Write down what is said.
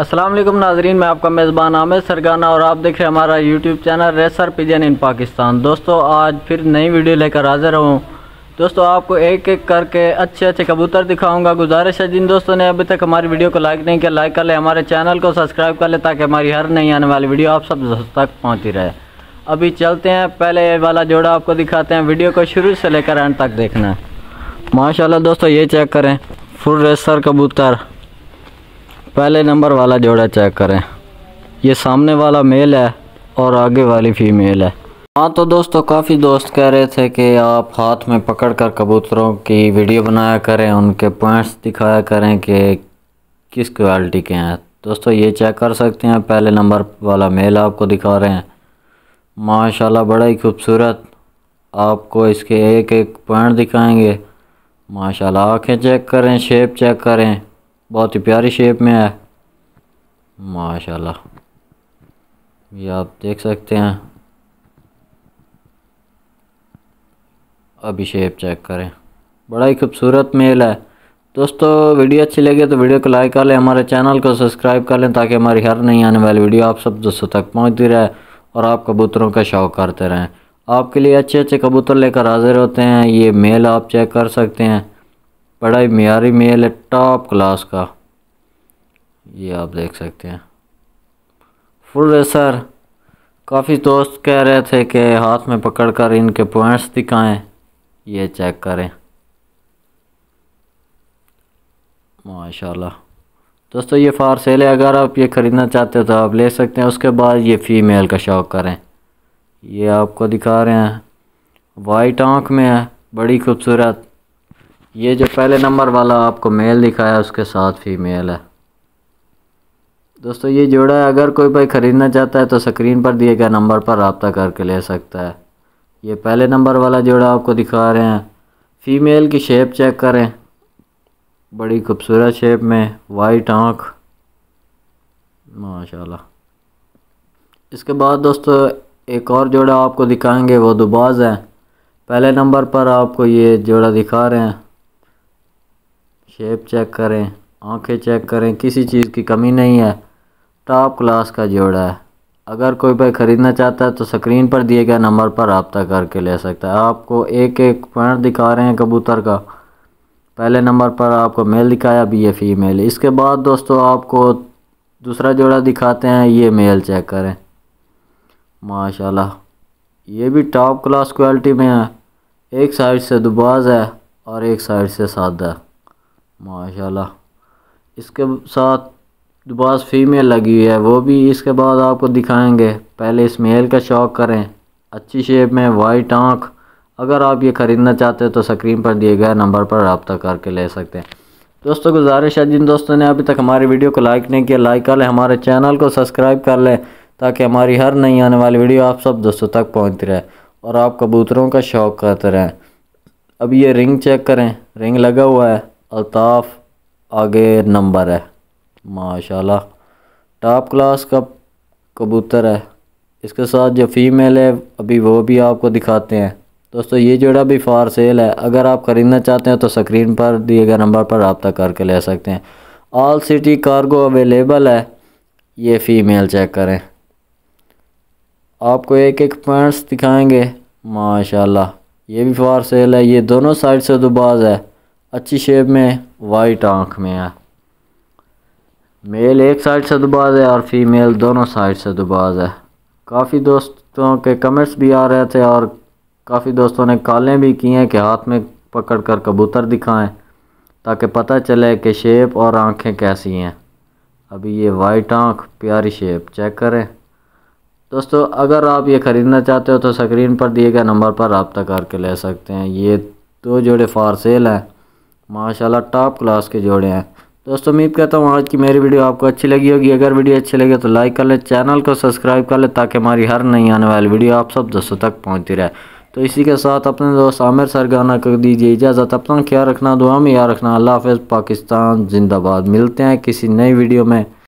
अस्सलाम वालेकुम नाजरीन मैं आपका मेज़बान आमिर सरगाना और आप देख रहे हैं हमारा YouTube channel racer pigeon in Pakistan दोस्तों आज फिर नई वीडियो लेकर हाजिर हूँ दोस्तों आपको एक एक करके अच्छे अच्छे कबूतर दिखाऊंगा गुजारिश है जिन दोस्तों ने अभी तक हमारी वीडियो को लाइक नहीं किया लाइक कर ले हमारे चैनल को सब्सक्राइब कर ले ताकि हमारी हर नई आने वाली वीडियो आप सब तक पहुँची रहे अभी चलते हैं पहले ये वाला जोड़ा आपको दिखाते हैं वीडियो को शुरू से लेकर एंड तक देखना है माशाल्लाह दोस्तों ये चेक करें फुल रेसर कबूतर पहले नंबर वाला जोड़ा चेक करें ये सामने वाला मेल है और आगे वाली फीमेल है हाँ तो दोस्तों काफ़ी दोस्त कह रहे थे कि आप हाथ में पकड़ कर कबूतरों की वीडियो बनाया करें उनके पॉइंट्स दिखाया करें कि किस क्वालिटी के हैं दोस्तों ये चेक कर सकते हैं पहले नंबर वाला मेल आपको दिखा रहे हैं माशाल्लाह बड़ा ही खूबसूरत आपको इसके एक एक पॉइंट दिखाएंगे माशाल्लाह आँखें चेक करें शेप चेक करें बहुत ही प्यारी शेप में है माशाल्लाह ये आप देख सकते हैं अभी शेप चेक करें बड़ा ही खूबसूरत मेल है दोस्तों वीडियो अच्छी लगे तो वीडियो को लाइक कर लें हमारे चैनल को सब्सक्राइब कर लें ताकि हमारी हर नई आने वाली वीडियो आप सब दोस्तों तक पहुँचती रहे और आप कबूतरों का शौक़ करते रहें आपके लिए अच्छे अच्छे कबूतर लेकर हाजिर होते हैं ये मेल आप चेक कर सकते हैं बड़ा मीरी मेल है टॉप क्लास का ये आप देख सकते हैं फुल रेसर काफ़ी दोस्त कह रहे थे कि हाथ में पकड़ कर इनके पॉइंट्स दिखाएं ये चेक करें माशाल्लाह दोस्तों ये फार सेल है अगर आप ये ख़रीदना चाहते हो तो आप ले सकते हैं उसके बाद ये फ़ीमेल का शौक करें ये आपको दिखा रहे हैं वाइट आँख में है बड़ी खूबसूरत ये जो पहले नंबर वाला आपको मेल दिखाया उसके साथ फीमेल है दोस्तों ये जोड़ा है अगर कोई भाई ख़रीदना चाहता है तो स्क्रीन पर दिए गए नंबर पर रबता करके ले सकता है ये पहले नंबर वाला जोड़ा आपको दिखा रहे हैं फ़ीमेल की शेप चेक करें बड़ी खूबसूरत शेप में वाइट आँख माशाल्लाह इसके बाद दोस्तों एक और जोड़ा आपको दिखाएंगे वो दुबाज हैं पहले नंबर पर आपको ये जोड़ा दिखा रहे हैं शेप चेक करें आंखें चेक करें किसी चीज़ की कमी नहीं है टॉप क्लास का जोड़ा है अगर कोई भाई ख़रीदना चाहता है तो स्क्रीन पर दिए गए नंबर पर रबता करके ले सकता है आपको एक एक पॉइंट दिखा रहे हैं कबूतर का पहले नंबर पर आपको मेल दिखाया अभी ये फ़ीमेल इसके बाद दोस्तों आपको दूसरा जोड़ा दिखाते हैं ये मेल चेक करें माशाला ये भी टॉप क्लास क्वालिटी में है एक साइड से दुबाज है और एक साइड से सादा है माशाल्लाह इसके साथ दोबारा फीमेल लगी हुई है वो भी इसके बाद आपको दिखाएंगे पहले इस मेल का शौक करें अच्छी शेप में वाइट आँख अगर आप ये ख़रीदना चाहते हैं तो स्क्रीन पर दिए गए नंबर पर रबता करके ले सकते हैं दोस्तों गुजारिश है जिन दोस्तों ने अभी तक हमारी वीडियो को लाइक नहीं किया लाइक कर लें हमारे चैनल को सब्सक्राइब कर लें ताकि हमारी हर नई आने वाली वीडियो आप सब दोस्तों तक पहुँचती रहे और आप कबूतरों का शौक करते रहें अब ये रिंग चेक करें रिंग लगा हुआ है अल्ताफ़ आगे नंबर है माशाल्लाह टॉप क्लास का कबूतर है इसके साथ जो फीमेल है अभी वो भी आपको दिखाते हैं दोस्तों ये जोड़ा भी फार सेल है अगर आप ख़रीदना चाहते हैं तो स्क्रीन पर दिए गए नंबर पर रबता करके ले सकते हैं ऑल सिटी कार्गो अवेलेबल है ये फ़ीमेल चेक करें आपको एक एक पॉइंट्स दिखाएंगे माशाल्लाह ये भी फार सेल है ये दोनों साइड से दोबाज है अच्छी शेप में वाइट आँख में है मेल एक साइड से दुबाज है और फीमेल दोनों साइड से दुबाज है काफ़ी दोस्तों के कमेंट्स भी आ रहे थे और काफ़ी दोस्तों ने कॉलें भी की हैं कि हाथ में पकड़ कर कबूतर दिखाएं ताकि पता चले कि शेप और आँखें कैसी हैं अभी ये वाइट आँख प्यारी शेप चेक करें दोस्तों अगर आप ये ख़रीदना चाहते हो तो स्क्रीन पर दिए गए नंबर पर रबता करके ले सकते हैं ये दो तो जोड़े फार सेल हैं माशाल्लाह टॉप क्लास के जोड़े हैं दोस्तों उम्मीद करता हूँ आज की मेरी वीडियो आपको अच्छी लगी होगी अगर वीडियो अच्छी लगे तो लाइक कर ले चैनल को सब्सक्राइब कर ले ताकि हमारी हर नई आने वाली वीडियो आप सब दोस्तों तक पहुँचती रहे तो इसी के साथ अपने दोस्त आमिर सरगाना कर दीजिए इजाज़त अपना ख्याल रखना दुआ में याद रखना अल्लाह हाफ पाकिस्तान जिंदाबाद मिलते हैं किसी नई वीडियो में